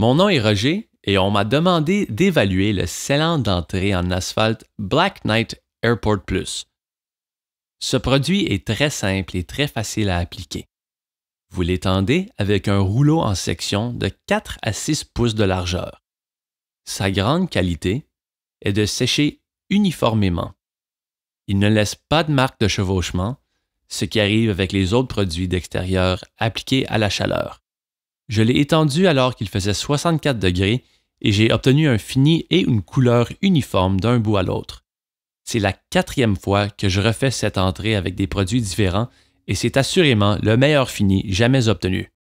Mon nom est Roger et on m'a demandé d'évaluer le scellant d'entrée en asphalte Black Knight Airport Plus. Ce produit est très simple et très facile à appliquer. Vous l'étendez avec un rouleau en section de 4 à 6 pouces de largeur. Sa grande qualité est de sécher uniformément. Il ne laisse pas de marque de chevauchement, ce qui arrive avec les autres produits d'extérieur appliqués à la chaleur. Je l'ai étendu alors qu'il faisait 64 degrés et j'ai obtenu un fini et une couleur uniforme d'un bout à l'autre. C'est la quatrième fois que je refais cette entrée avec des produits différents et c'est assurément le meilleur fini jamais obtenu.